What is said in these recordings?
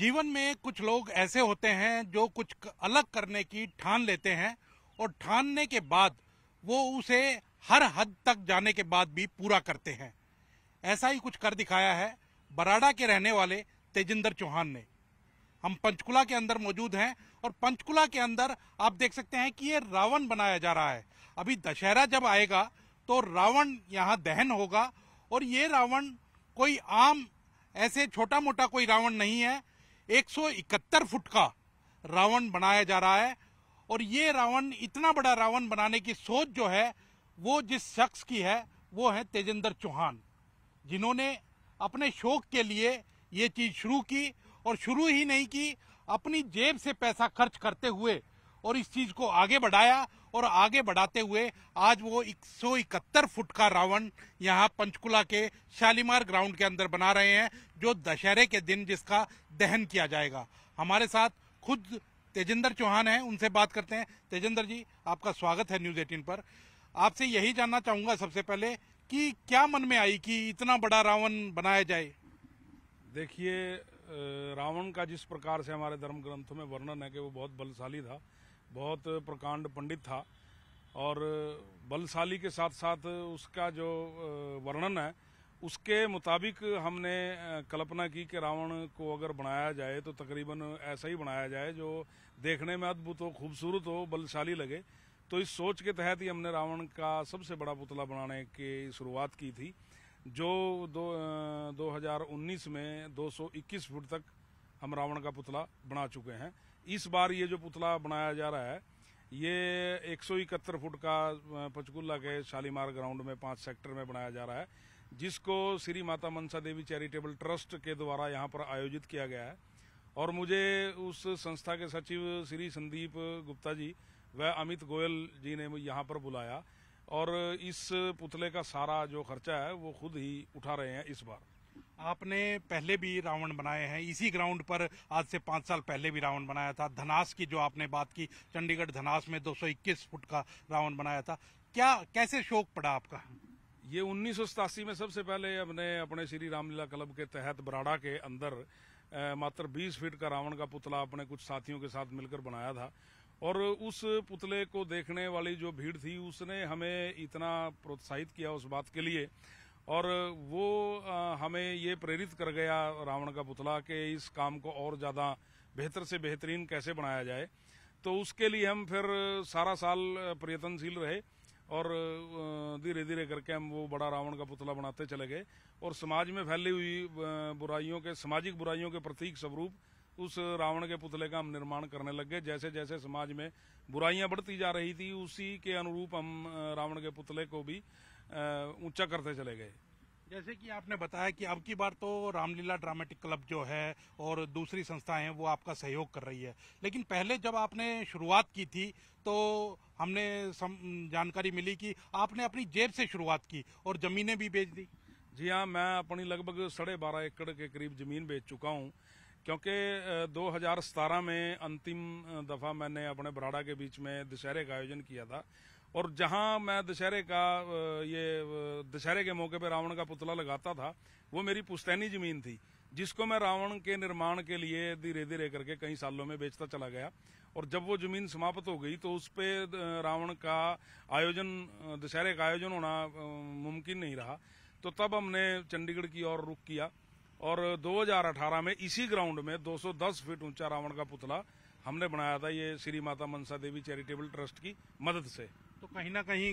जीवन में कुछ लोग ऐसे होते हैं जो कुछ अलग करने की ठान लेते हैं और ठानने के बाद वो उसे हर हद तक जाने के बाद भी पूरा करते हैं ऐसा ही कुछ कर दिखाया है बराड़ा के रहने वाले तेजिंदर चौहान ने हम पंचकुला के अंदर मौजूद हैं और पंचकुला के अंदर आप देख सकते हैं कि ये रावण बनाया जा रहा है अभी दशहरा जब आएगा तो रावण यहाँ दहन होगा और ये रावण कोई आम ऐसे छोटा मोटा कोई रावण नहीं है 171 फुट का रावण बनाया जा रहा है और ये रावण इतना बड़ा रावण बनाने की सोच जो है वो जिस शख्स की है वो है तेजेंद्र चौहान जिन्होंने अपने शौक के लिए ये चीज़ शुरू की और शुरू ही नहीं की अपनी जेब से पैसा खर्च करते हुए और इस चीज को आगे बढ़ाया और आगे बढ़ाते हुए आज वो एक इकहत्तर फुट का रावण यहाँ पंचकुला के शालीमार ग्राउंड के अंदर बना रहे हैं जो दशहरे के दिन जिसका दहन किया जाएगा हमारे साथ खुद तेजेंद्र चौहान हैं उनसे बात करते हैं तेजेंद्र जी आपका स्वागत है न्यूज एटीन पर आपसे यही जानना चाहूंगा सबसे पहले कि क्या मन में आई कि इतना बड़ा रावण बनाया जाए देखिए रावण का जिस प्रकार से हमारे धर्म ग्रंथों में वर्णन है कि वो बहुत बलशाली था बहुत प्रकांड पंडित था और बलशाली के साथ साथ उसका जो वर्णन है उसके मुताबिक हमने कल्पना की कि रावण को अगर बनाया जाए तो तकरीबन ऐसा ही बनाया जाए जो देखने में अद्भुत हो खूबसूरत हो बलशाली लगे तो इस सोच के तहत ही हमने रावण का सबसे बड़ा पुतला बनाने की शुरुआत की थी जो दो, दो उन्नीस में 221 फुट तक हम रावण का पुतला बना चुके हैं इस बार ये जो पुतला बनाया जा रहा है ये एक फुट का पंचकुल्ला के शालीमार ग्राउंड में पांच सेक्टर में बनाया जा रहा है जिसको श्री माता मनसा देवी चैरिटेबल ट्रस्ट के द्वारा यहाँ पर आयोजित किया गया है और मुझे उस संस्था के सचिव श्री संदीप गुप्ता जी व अमित गोयल जी ने यहाँ पर बुलाया और इस पुतले का सारा जो खर्चा है वो खुद ही उठा रहे हैं इस बार आपने पहले भी रावण बनाए हैं इसी ग्राउंड पर आज से पांच साल पहले भी रावण बनाया था धनास की जो आपने बात की चंडीगढ़ धनास में 221 फुट का रावण बनाया था क्या कैसे शौक पड़ा आपका ये उन्नीस में सबसे पहले हमने अपने श्री रामलीला क्लब के तहत बराड़ा के अंदर मात्र 20 फीट का रावण का पुतला अपने कुछ साथियों के साथ मिलकर बनाया था और उस पुतले को देखने वाली जो भीड़ थी उसने हमें इतना प्रोत्साहित किया उस बात के लिए और वो हमें ये प्रेरित कर गया रावण का पुतला के इस काम को और ज़्यादा बेहतर से बेहतरीन कैसे बनाया जाए तो उसके लिए हम फिर सारा साल प्रयत्नशील रहे और धीरे धीरे करके हम वो बड़ा रावण का पुतला बनाते चले गए और समाज में फैली हुई बुराइयों के सामाजिक बुराइयों के प्रतीक स्वरूप उस रावण के पुतले का हम निर्माण करने लग गए जैसे जैसे समाज में बुराइयां बढ़ती जा रही थी उसी के अनुरूप हम रावण के पुतले को भी ऊंचा करते चले गए जैसे कि आपने बताया कि अब की बार तो रामलीला ड्रामेटिक क्लब जो है और दूसरी संस्थाएं हैं वो आपका सहयोग कर रही है लेकिन पहले जब आपने शुरुआत की थी तो हमने जानकारी मिली कि आपने अपनी जेब से शुरुआत की और ज़मीनें भी बेच दी जी हाँ मैं अपनी लगभग साढ़े बारह एकड़ के करीब ज़मीन बेच चुका हूँ क्योंकि 2017 में अंतिम दफ़ा मैंने अपने बराड़ा के बीच में दशहरे का आयोजन किया था और जहां मैं दशहरे का ये दशहरे के मौके पर रावण का पुतला लगाता था वो मेरी पुस्तैनी जमीन थी जिसको मैं रावण के निर्माण के लिए धीरे धीरे करके कई सालों में बेचता चला गया और जब वो जमीन समाप्त हो गई तो उस पर रावण का आयोजन दशहरे का आयोजन होना मुमकिन नहीं रहा तो तब हमने चंडीगढ़ की ओर रुख किया और 2018 में इसी ग्राउंड में 210 फीट ऊंचा रावण का पुतला हमने बनाया था ये श्री माता मनसा देवी चैरिटेबल ट्रस्ट की मदद से तो कहीं ना कहीं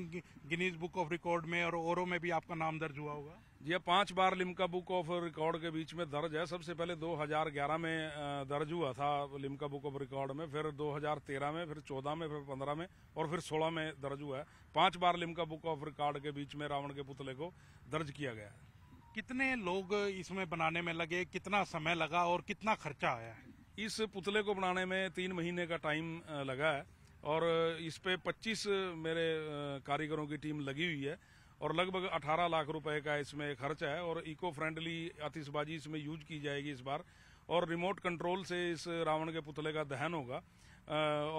गिनीज बुक ऑफ रिकॉर्ड में और औरों में भी आपका नाम दर्ज हुआ होगा ये पांच बार लिमका बुक ऑफ रिकॉर्ड के बीच में दर्ज है सबसे पहले 2011 में दर्ज हुआ था लिमका बुक ऑफ रिकॉर्ड में फिर 2013 में फिर 14 में फिर 15 में और फिर 16 में दर्ज हुआ है पांच बार लिमका बुक ऑफ रिकॉर्ड के बीच में रावण के पुतले को दर्ज किया गया है कितने लोग इसमें बनाने में लगे कितना समय लगा और कितना खर्चा आया है इस पुतले को बनाने में तीन महीने का टाइम लगा है और इस पे 25 मेरे कारीगरों की टीम लगी हुई है और लगभग 18 लाख रुपए का इसमें खर्च है और इको फ्रेंडली आतिशबाजी इसमें यूज की जाएगी इस बार और रिमोट कंट्रोल से इस रावण के पुतले का दहन होगा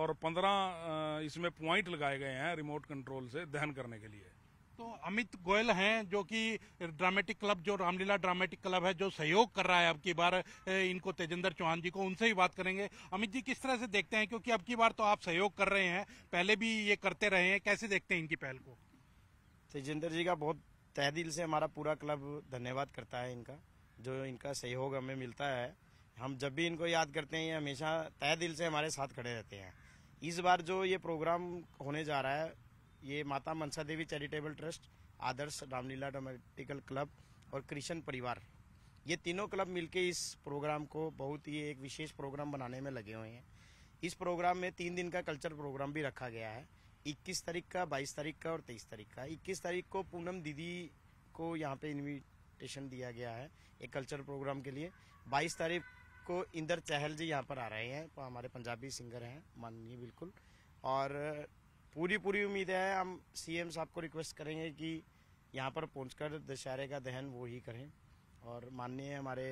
और 15 इसमें पॉइंट लगाए गए हैं रिमोट कंट्रोल से दहन करने के लिए तो अमित गोयल हैं जो कि ड्रामेटिक क्लब जो रामलीला ड्रामेटिक क्लब है जो सहयोग कर रहा है अब की बार इनको तेजेंद्र चौहान जी को उनसे ही बात करेंगे अमित जी किस तरह से देखते हैं क्योंकि अब की बार तो आप सहयोग कर रहे हैं पहले भी ये करते रहे हैं कैसे देखते हैं इनकी पहल को तेजेंद्र जी का बहुत दिल से हमारा पूरा क्लब धन्यवाद करता है इनका जो इनका सहयोग हमें मिलता है हम जब भी इनको याद करते हैं ये हमेशा तय दिल से हमारे साथ खड़े रहते हैं इस बार जो ये प्रोग्राम होने जा रहा है ये Mata Mansa Devi charitable trust Adarsh Ramlila dramatical club और क्रिशन परिवार ये तीनों क्लब मिलके इस प्रोग्राम को बहुत ही एक विशेष प्रोग्राम बनाने में लगे हुए हैं इस प्रोग्राम में तीन दिन का कल्चर प्रोग्राम भी रखा गया है 21 तारीख का 22 तारीख का और 23 तारीख का 21 तारीख को पूनम दीदी को यहाँ पे इन्विटेशन दिया गया है एक कल्चर प्रोग्राम के लिए 22 तारीख को इंदर चहल जी यहाँ पर आ रहे हैं तो हमारे पंजाबी सिंगर हैं माननीय बिल्कुल और पूरी पूरी उम्मीद है हम सीएम साहब को रिक्वेस्ट करेंगे कि यहाँ पर पहुंचकर दशहरे का दहन वो ही करें और माननीय हमारे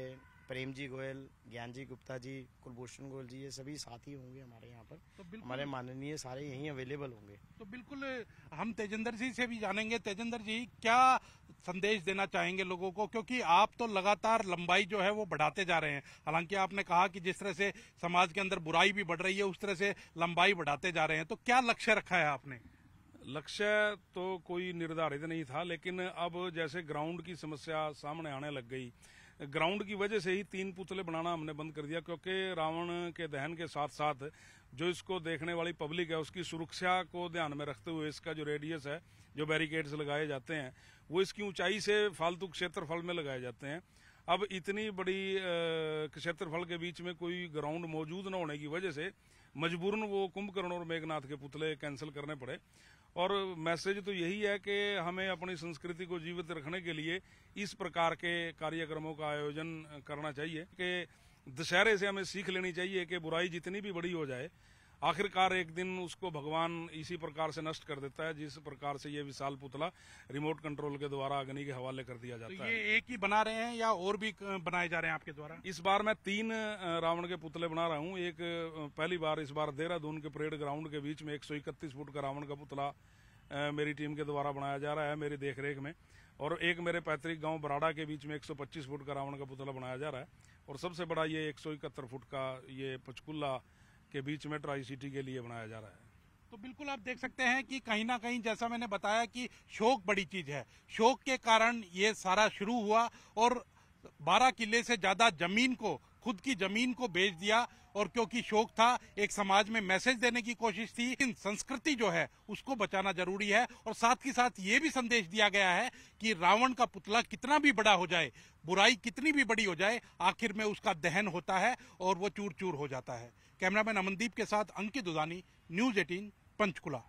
प्रेम जी गोयल ज्ञान जी गुप्ता जी कुलभूषण गोयल जी ये सभी साथी होंगे हमारे यहाँ पर तो हमारे माननीय सारे यहीं अवेलेबल होंगे तो बिल्कुल हम तेजेंद्र जी से भी जानेंगे तेजेंद्र जी क्या संदेश देना चाहेंगे लोगों को क्योंकि आप तो लगातार लंबाई जो है वो बढ़ाते जा रहे हैं हालांकि आपने कहा कि जिस तरह से समाज के अंदर बुराई भी बढ़ रही है उस तरह से लंबाई बढ़ाते जा रहे हैं तो क्या लक्ष्य रखा है आपने लक्ष्य तो कोई निर्धारित नहीं था लेकिन अब जैसे ग्राउंड की समस्या सामने आने लग गई ग्राउंड की वजह से ही तीन पुतले बनाना हमने बंद कर दिया क्योंकि रावण के दहन के साथ साथ जो इसको देखने वाली पब्लिक है उसकी सुरक्षा को ध्यान में रखते हुए इसका जो रेडियस है जो बैरिकेड्स लगाए जाते हैं वो इसकी ऊंचाई से फालतू क्षेत्रफल में लगाए जाते हैं अब इतनी बड़ी क्षेत्रफल के बीच में कोई ग्राउंड मौजूद न होने की वजह से मजबूरन वो कुंभकर्ण और मेघनाथ के पुतले कैंसिल करने पड़े और मैसेज तो यही है कि हमें अपनी संस्कृति को जीवित रखने के लिए इस प्रकार के कार्यक्रमों का आयोजन करना चाहिए कि दशहरे से हमें सीख लेनी चाहिए कि बुराई जितनी भी बड़ी हो जाए आखिरकार एक दिन उसको भगवान इसी प्रकार से नष्ट कर देता है जिस प्रकार से ये विशाल पुतला रिमोट कंट्रोल के द्वारा अग्नि के हवाले कर दिया जाता तो ये है। एक ही बना रहे हैं या और भी बनाए जा रहे हैं आपके द्वारा इस बार मैं तीन रावण के पुतले बना रहा हूँ एक पहली बार इस बार देहरादून के परेड ग्राउंड के बीच में एक फुट का रावण का पुतला मेरी टीम के द्वारा बनाया जा रहा है मेरी देखरेख में और एक मेरे पैतृक गांव बराड़ा के बीच में 125 फुट का रावण का पुतला बनाया जा रहा है और सबसे बड़ा ये एक फुट का ये पचकुल्ला के बीच में ट्राई सिटी के लिए बनाया जा रहा है तो बिल्कुल आप देख सकते हैं कि कहीं ना कहीं जैसा मैंने बताया कि शोक बड़ी चीज है शोक के कारण ये सारा शुरू हुआ और बारह किले से ज्यादा जमीन को खुद की जमीन को बेच दिया और क्योंकि शोक था एक समाज में मैसेज देने की कोशिश थी इन संस्कृति जो है उसको बचाना जरूरी है और साथ ही साथ ये भी संदेश दिया गया है कि रावण का पुतला कितना भी बड़ा हो जाए बुराई कितनी भी बड़ी हो जाए आखिर में उसका दहन होता है और वो चूर चूर हो जाता है कैमरामैन अमनदीप के साथ अंकित उदानी न्यूज एटीन पंचकुला